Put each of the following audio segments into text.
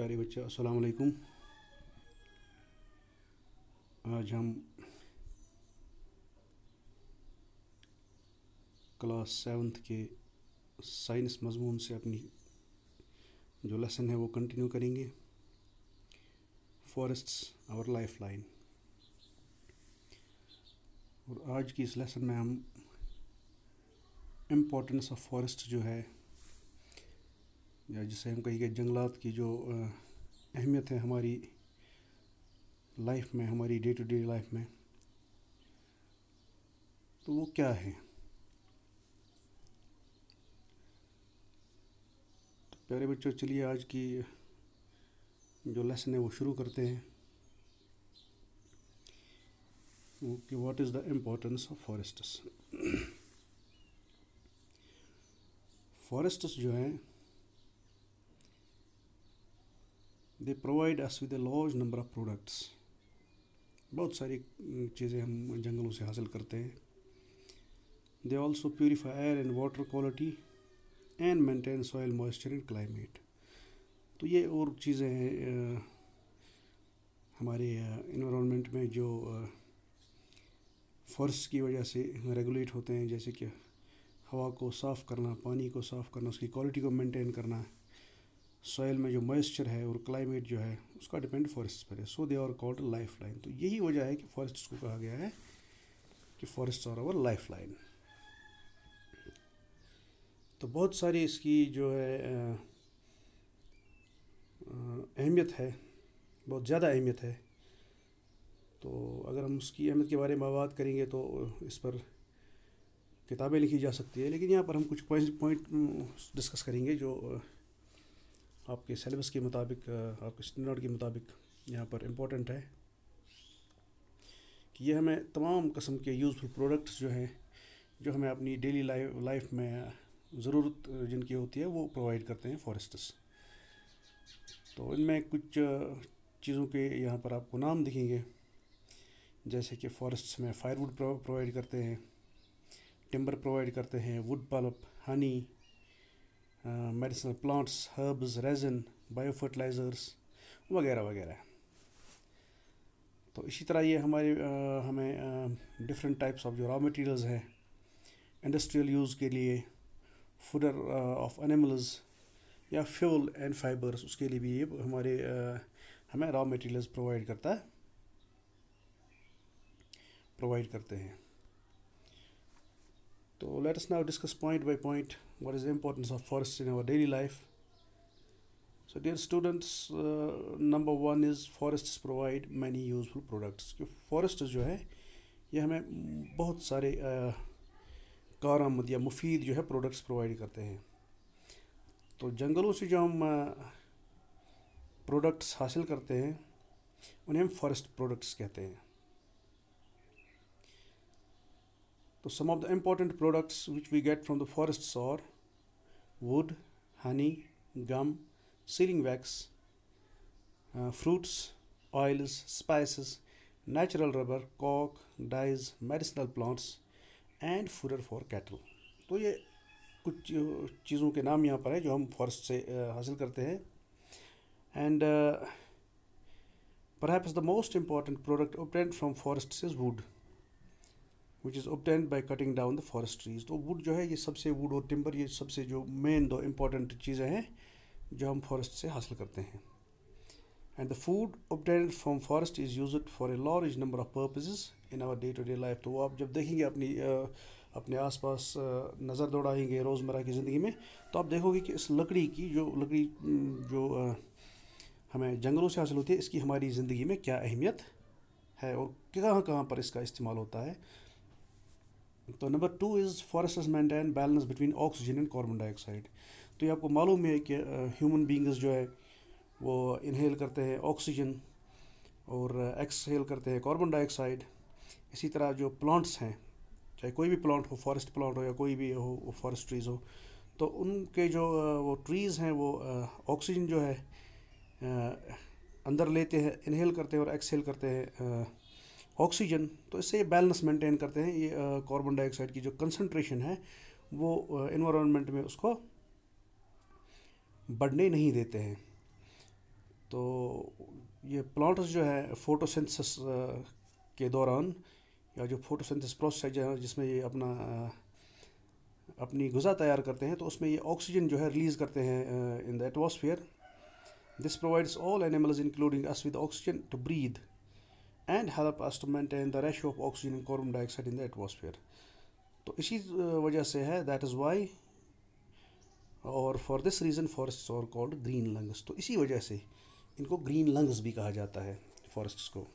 प्यारे बच्चे अस्सलाम वालेकुम आज हम क्लास सेवन्थ के साइंस मजमून से अपनी जो लेसन है वो कंटिन्यू करेंगे फॉरेस्ट्स और लाइफ लाइन और आज की इस लेसन में हम इम्पोर्टेंस ऑफ फॉरेस्ट जो है या जिसे हम कहेंगे जंगलात की जो अहमियत है हमारी लाइफ में हमारी डे टू डे लाइफ में तो वो क्या है तो प्यारे बच्चों चलिए आज की जो लेसन है वो शुरू करते हैं कि what is the importance of forests forests जो हैं they provide us with a large number of products बहुत सारी चीज़ें हम जंगलों से हासिल करते हैं they also purify air and water quality and maintain soil moisture and climate तो ये और चीज़ें हैं हमारे इन्वामेंट में जो फर्श की वजह से रेगुलेट होते हैं जैसे कि हवा को साफ़ करना पानी को साफ़ करना उसकी क्वालिटी को मेंटेन करना सॉयल में जो मॉइस्चर है और क्लाइमेट जो है उसका डिपेंड फॉरेस्ट पर है so they are called life line तो यही वजह है कि फॉरेस्ट को कहा गया है कि forest are our life line तो बहुत सारी इसकी जो है अहमियत है बहुत ज़्यादा अहमियत है तो अगर हम उसकी अहमियत के बारे में बात करेंगे तो इस पर किताबें लिखी जा सकती है लेकिन यहाँ पर हम कुछ पॉइंट पॉइंट डिस्कस करेंगे जो आपके सिलेबस के मुताबिक आपके स्टैंडर्ड के मुताबिक यहाँ पर इम्पोर्टेंट है कि ये हमें तमाम कस्म के यूज़फुल प्रोडक्ट्स जो हैं जो हमें अपनी डेली लाइफ लाइफ में ज़रूरत जिनकी होती है वो प्रोवाइड करते हैं फॉरेस्टर्स तो इनमें कुछ चीज़ों के यहाँ पर आपको नाम दिखेंगे जैसे कि फॉरेस्ट्स में फायरवुड प्रोवाइड करते हैं टिम्बर प्रोवाइड करते हैं wood pulp honey medicinal plants herbs resin biofertilisers वगैरह वगैरह तो इसी तरह ये हमारे आ, uh, हमें डिफरेंट टाइप्स ऑफ जो रॉ मटेरियल्स हैं इंडस्ट्रियल यूज़ के लिए फूडर ऑफ एनिमल्स या फ्यूल एंड फाइबर्स उसके लिए भी ये हमारे आ, uh, हमें रॉ मटेरियल्स प्रोवाइड करता है प्रोवाइड करते हैं तो let us now discuss point by point what is the importance of forest in our daily life so dear students number one is forest provide many useful products क्योंकि forest जो है ये हमें बहुत सारे uh, कार आमद या मुफीद जो है प्रोडक्ट्स प्रोवाइड करते हैं तो जंगलों से जो हम प्रोडक्ट्स uh, हासिल करते हैं उन्हें हम फॉरेस्ट प्रोडक्ट्स कहते हैं तो some of the important products which we get from the forest saw wood honey gum sealing wax fruits oils spices natural rubber कॉक dyes medicinal plants and fodder for cattle तो ये कुछ चीज़ों के नाम यहाँ पर है जो हम फॉरेस्ट से हासिल करते हैं एंड पर the most important product obtained from forest is wood which is obtained by cutting down the forest trees तो वुड जो है ये सबसे वुड और टिम्बर ये सबसे जो मेन दो इम्पॉर्टेंट चीज़ें हैं जो हम फॉरेस्ट से हासिल करते हैं and the food obtain from forest is use for a large number of purposes in our day to day life तो वो आप जब देखेंगे अपनी अपने आस पास नज़र दौड़ाएंगे रोज़मर्रा की ज़िंदगी में तो आप देखोगे कि इस लकड़ी की जो लकड़ी जो हमें जंगलों से हासिल होती है इसकी हमारी ज़िंदगी में क्या अहमियत है और कहाँ कहाँ पर इसका इस्तेमाल होता है तो number two is forest maintain balance between oxygen and carbon dioxide तो ये आपको मालूम है कि ह्यूमन बींग्स जो है वो इनहेल करते हैं ऑक्सीजन और एक्सहेल करते हैं कार्बन डाइऑक्साइड इसी तरह जो प्लांट्स हैं चाहे कोई भी प्लांट हो फॉरेस्ट प्लांट हो या कोई भी हो वो फॉरेस्ट ट्रीज़ हो तो उनके जो वो ट्रीज़ हैं वो ऑक्सीजन जो है अंदर लेते हैं इनहेल करते हैं और एक्सहेल करते हैं ऑक्सीजन तो इससे ये बैलेंस मेंटेन करते हैं ये कार्बन डाइऑक्साइड की जो कंसनट्रेशन है वो इन्वामेंट में उसको बढ़ने नहीं देते हैं तो ये प्लांट्स जो है फोटोसिंथेसिस के दौरान या जो फोटोसिंथेसिस प्रोसेस है जिसमें ये अपना अपनी गुजा तैयार करते हैं तो उसमें ये ऑक्सीजन जो है रिलीज़ करते हैं in the atmosphere this provides all animals including us with oxygen to breathe and help us to maintain the ratio of oxygen and carbon dioxide in the atmosphere. तो इसी वजह से है that is why or for this reason forest are called green lungs तो इसी वजह से इनको ग्रीन लंग्स भी कहा जाता है फॉरेस्ट को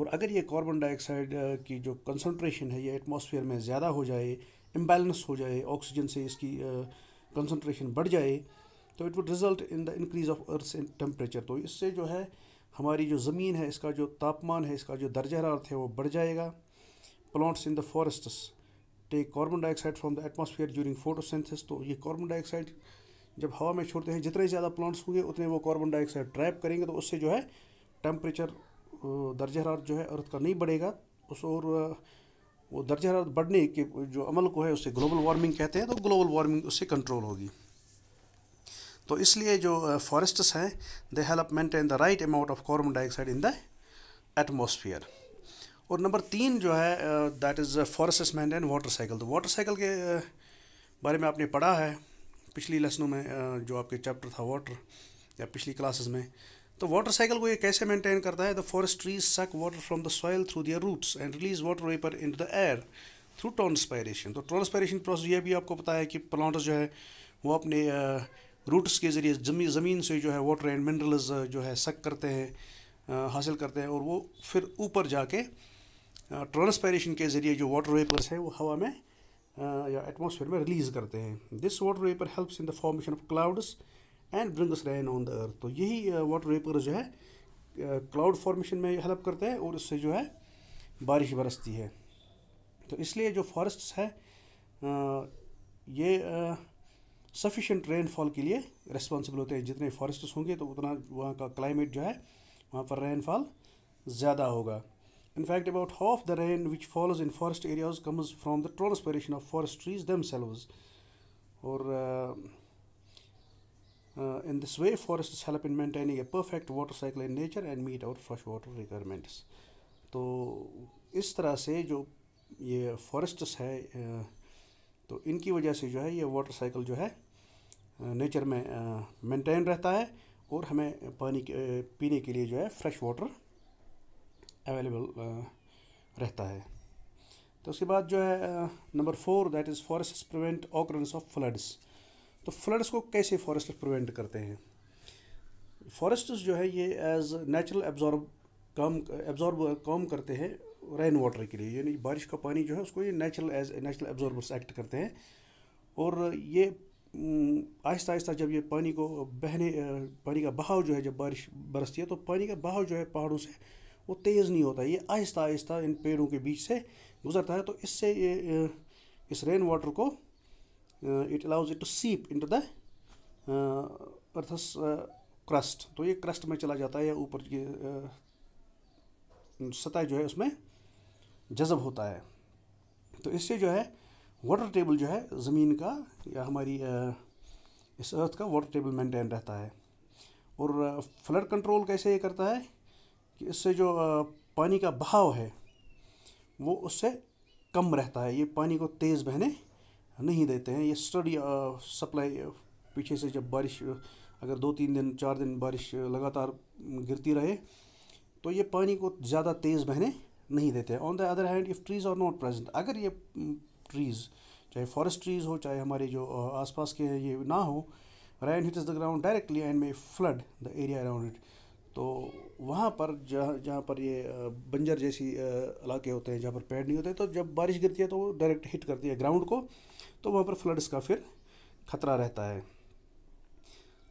और अगर ये कार्बन डाइऑक्साइड की जो कंसनट्रेशन है ये एटमॉस्फेयर में ज़्यादा हो जाए इम्बेलेंस हो जाए ऑक्सीजन से इसकी कंसनट्रेशन बढ़ जाए तो it would result in the increase of earth temperature तो इससे जो है हमारी जो ज़मीन है इसका जो तापमान है इसका जो दर्ज हरारत है वो बढ़ जाएगा plants in the forests take carbon dioxide from the atmosphere during photosynthesis तो ये कार्बन डाइऑक्साइड जब हवा में छोड़ते हैं जितने ज़्यादा प्लांट्स होंगे उतने वो कार्बन डाइऑक्साइड ट्रैप करेंगे तो उससे जो है टेम्परेचर दर्ज हरारत जो है अर्थ का नहीं बढ़ेगा उस और वो दर्ज हरारत बढ़ने के जो अमल को है उससे ग्लोबल वार्मिंग कहते हैं तो ग्लोबल वार्मिंग उससे कंट्रोल होगी तो इसलिए जो फॉरेस्ट्स uh, हैं they help maintain the right amount of carbon dioxide in the atmosphere और नंबर तीन जो है that is forest maintain water cycle तो वाटर साइकिल के uh, बारे में आपने पढ़ा है पिछली लेसनों में uh, जो आपके चैप्टर था वाटर या पिछली क्लासेस में तो वाटर साइकिल को ये कैसे मेंटेन करता है the forest trees suck water from the soil through their roots and release water vapour in the air through transpiration तो ट्रांसपायरेशन प्रोसेस ये भी आपको पता है कि प्लांट्स जो है वो अपने रूट्स के ज़रिए जमी ज़मीन से जो है वाटर एंड मिनरल्स जो है सक करते हैं हासिल करते हैं और वो फिर ऊपर जाके ट्रांसपेरेशन के ज़रिए जो वाटर वेपर्स हैं वो हवा में या एटमोसफेयर में रिलीज़ करते हैं this water vapour helps in the formation of clouds and brings rain on the earth तो यही वाटर वेपर जो है क्लाउड फॉर्मेशन में हेल्प करते हैं और उससे जो है बारिश बरसती है तो इसलिए जो फॉरेस्ट्स है ये सफिशेंट रेनफॉल के लिए रेस्पॉन्सिबल होते हैं जितने फॉरेस्ट होंगे तो उतना वहाँ का क्लाइमेट जो है वहाँ पर रेनफॉल ज़्यादा होगा in fact about half the rain which falls in forest areas comes from the transpiration of forest trees themselves और in this way forest help in maintaining a perfect water cycle in nature and meet our fresh water requirements तो इस तरह से जो ये forests है uh, तो इनकी वजह से जो है ये वाटर साइकिल जो है नेचर में मेंटेन रहता है और हमें पानी के पीने के लिए जो है फ्रेश वाटर अवेलेबल रहता है तो उसके बाद जो है number four that is forest prevent occurrence of floods तो फ्लड्स को कैसे फॉरेस्ट प्रिवेंट करते हैं फॉरेस्ट जो है ये एज नेचुरल एब्जॉर्ब काम एब्जॉर्ब काम करते हैं रेन वाटर के लिए यानी बारिश का पानी जो है उसको ये natural as natural absorbers act करते हैं और ये आहिस्ता आहिस्ता जब ये पानी को बहने पानी का बहाव जो है जब बारिश बरसती है तो पानी का बहाव जो है पहाड़ों से वो तेज़ नहीं होता ये आहिस्ता आहिस्ता इन पेड़ों के बीच से गुजरता है तो इससे ये इस रेन वाटर को it allows it to seep into the earth's crust तो ये क्रस्ट में चला जाता है या ऊपर की सतह जो है उसमें जज़ब होता है तो इससे जो है वाटर टेबल जो है ज़मीन का या हमारी इस अर्थ का वाटर टेबल मेंटेन रहता है और फ्लड कंट्रोल कैसे ये करता है कि इससे जो पानी का बहाव है वो उससे कम रहता है ये पानी को तेज़ बहने नहीं देते हैं ये स्टडी सप्लाई पीछे से जब बारिश अगर दो तीन दिन चार दिन बारिश लगातार गिरती रहे तो ये पानी को ज़्यादा तेज़ बहने नहीं देते on the other hand if trees are not present अगर ये ट्रीज़ चाहे फॉरेस्ट ट्रीज़ हो चाहे हमारे जो आसपास के ये ना हो rain hits the ground directly and may flood the area around it तो वहाँ पर जहाँ जहाँ पर ये बंजर जैसी इलाके होते हैं जहाँ पर पेड़ नहीं होते तो जब बारिश गिरती है तो वो डायरेक्ट हिट करती है ग्राउंड को तो वहाँ पर फ्लड्स का फिर खतरा रहता है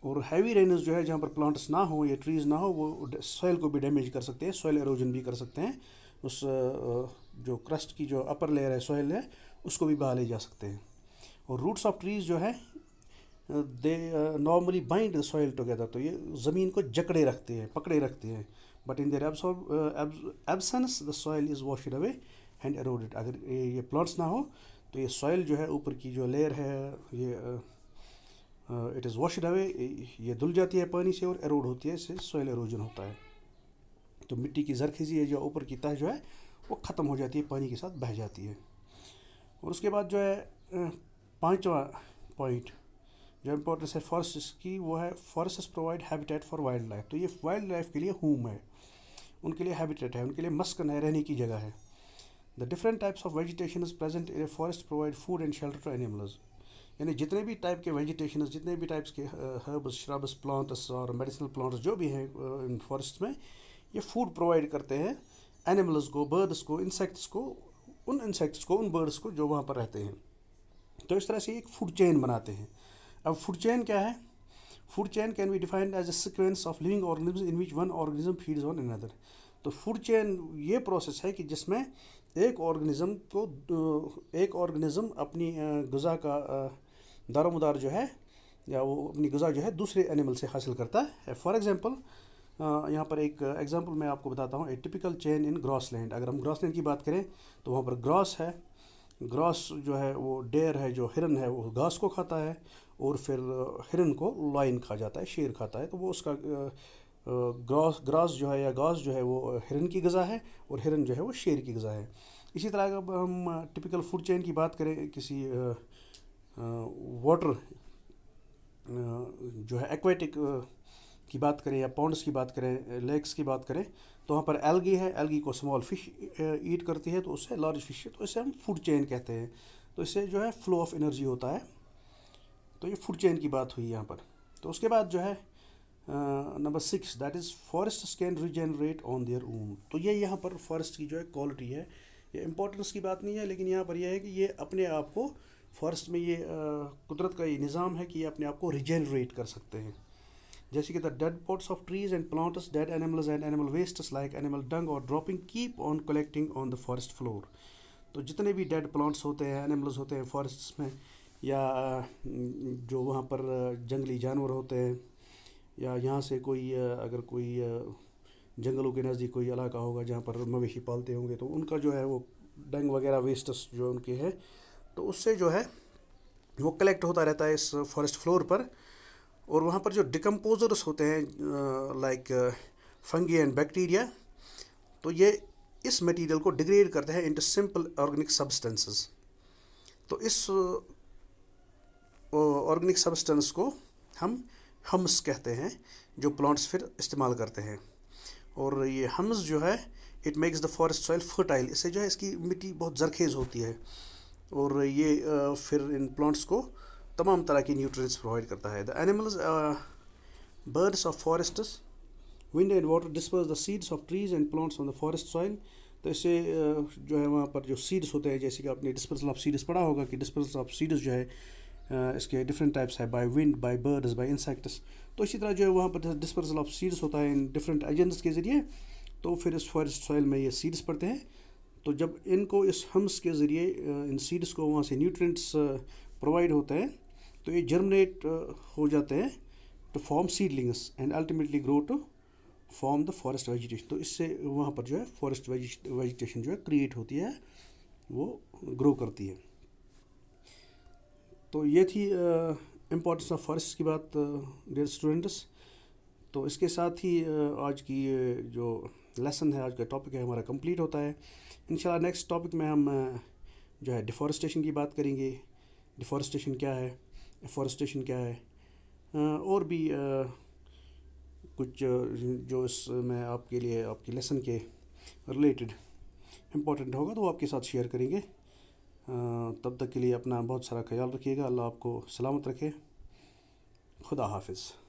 और हैवी रेनज जो है जहाँ पर प्लांट्स ना हो या ट्रीज़ ना हो वो सॉइल को भी डैमेज कर सकते हैं सॉइल एरोजन भी कर सकते हैं उस जो क्रस्ट की जो अपर लेयर है सॉइल है उसको भी बहा ले जा सकते हैं और रूट्स ऑफ ट्रीज़ जो है they normally bind soil together तो ये ज़मीन को जकड़े रखते हैं पकड़े रखते हैं but in their absence the soil is washed away and eroded अगर ये प्लांट्स ना हो तो ये सॉइल जो है ऊपर की जो लेयर है ये इट इज़ वॉशड अवे ये धुल जाती है पानी से और एरोड होती है इससे सॉइल एरोजन होता है तो मिट्टी की जरखीजी है जो ऊपर की तह जो है वो ख़त्म हो जाती है पानी के साथ बह जाती है और उसके बाद जो है पाँचवा पॉइंट जो इम्पोर्टेंस है फॉरेस्ट की वो है forest provide habitat for wildlife तो ये वाइल्ड लाइफ के लिए होम है उनके लिए हैबिटेट है उनके लिए मस्कन है रहने की जगह है the different types of vegetation is present in a forest provide food and shelter to animals यानी जितने भी टाइप के वेजिटेशन जितने भी टाइप्स के हर्ब्स श्रब्स प्लांट्स और मेडिसिनल प्लांट्स जो भी हैं इन फॉरेस्ट में ये फूड प्रोवाइड करते हैं एनिमल्स को बर्ड्स को इंसेक्ट्स को उन इंसेक्ट्स को उन बर्ड्स को जो वहाँ पर रहते हैं तो इस तरह से एक फूड चेन बनाते हैं अब फूड चेन क्या है food chain can be defined as a sequence of living organism in which one organism feeds on another तो फूड चेन ये प्रोसेस है कि जिसमें एक ऑर्गेनिज्म को एक ऑर्गेनिज्म अपनी गज़ा का दारोमदार जो है या वो अपनी गज़ा जो है दूसरे एनिमल से हासिल करता है फॉर एग्ज़ाम्पल यहाँ पर एक एग्जांपल मैं आपको बताता हूँ a typical chain in grassland अगर हम ग्रॉस लैंड की बात करें तो वहाँ पर ग्रॉस है ग्रॉस जो है वो डेयर है जो हिरन है वो घास को खाता है और फिर हिरन को लाइन खा जाता है शेर खाता है तो वो उसका ग्रास ग्रास जो है या घास जो है वो हिरन की गज़ा है और हिरन जो है वो शेर की गज़ा है इसी तरह अगर हम टिपिकल फूड चेन की बात करें किसी वाटर जो है एक्वेटिक की बात करें या पॉन्ड्स की बात करें लेक्स की बात करें तो वहाँ पर एलगी है एलगी को स्मॉल फिश ईट करती है तो उससे लार्ज फिश है तो इसे हम फूड चेन कहते हैं तो इससे जो है फ्लो ऑफ एनर्जी होता है तो ये फूड चेन की बात हुई यहाँ पर तो उसके बाद जो है number six that is forest can regenerate on their own तो ये यहाँ पर फॉरेस्ट की जो है क्वालिटी है ये इंपॉर्टेंस की बात नहीं है लेकिन यहाँ पर यह है कि ये अपने आप को फॉरेस्ट में ये कुदरत का ये निज़ाम है कि ये अपने आप को रिजेनरेट कर सकते हैं जैसे कि the dead parts of trees and plants dead animals and animal wastes like animal dung और dropping keep on collecting on the forest floor तो जितने भी डेड प्लांट्स होते हैं एनिमल्स होते हैं फॉरेस्ट में या जो वहाँ पर जंगली जानवर होते हैं या यहाँ से कोई अगर कोई जंगलों के नज़दीक कोई इलाका होगा जहाँ पर मवेशी पालते होंगे तो उनका जो है वो डंग वगैरह वेस्टस जो उनके हैं तो उससे जो है वो कलेक्ट होता रहता है इस फॉरेस्ट फ्लोर पर और वहाँ पर जो डिकम्पोज़र्स होते हैं लाइक फंगी एंड बैक्टीरिया तो ये इस मटेरियल को डिग्रेड करते हैं इनटू सिंपल ऑर्गेनिक सब्सटेंसेस तो इस ऑर्गेनिक सब्सटेंस को हम हम्स कहते हैं जो प्लांट्स फिर इस्तेमाल करते हैं और ये हम्स जो है it makes the forest soil fertile इससे जो है इसकी मिट्टी बहुत जरखेज़ होती है और ये फिर इन प्लांट्स को तमाम तरह की न्यूट्रिएंट्स प्रोवाइड करता है the animals birds of forests wind and water disperse the seeds of trees and plants on the forest soil तो इससे जो है वहाँ पर जो सीड्स होते हैं जैसे कि आपने डिस्पर्सल ऑफ सीड्स पढ़ा होगा कि डिस्पर्सल ऑफ सीड्स जो है इसके डिफरेंट टाइप्स है by wind by birds by insects तो इसी तरह जो है वहाँ पर डिस्पर्सल ऑफ सीड्स होता है इन डिफरेंट एजेंट्स के ज़रिए तो फिर इस फॉरेस्ट सॉइल में ये सीड्स पड़ते हैं तो जब इनको इस हम्स के ज़रिए इन सीड्स को वहाँ से न्यूट्रिएंट्स प्रोवाइड होते हैं तो ये जर्मिनेट uh, हो जाते हैं to form seedlings and ultimately grow to form the forest vegetation तो इससे वहाँ पर जो है फॉरेस्ट वेजिटेशन जो है क्रिएट होती है वो ग्रो करती है तो ये थी इम्पोर्टेंस ऑफ फॉरेस्ट की बात डेयर uh, स्टूडेंट्स तो इसके साथ ही uh, आज की जो लेसन है आज का टॉपिक है हमारा कंप्लीट होता है इंशाल्लाह नेक्स्ट टॉपिक में हम जो है डिफॉरेस्टेशन की बात करेंगे डिफॉरेस्टेशन क्या है फॉरेस्टेशन क्या है और भी कुछ जो इसमें आपके लिए आपके लेसन के रिलेटेड इम्पोर्टेंट होगा तो वो आपके साथ शेयर करेंगे तब तक के लिए अपना बहुत सारा ख्याल रखिएगा अल्लाह आपको सलामत रखे खुदा हाफिज़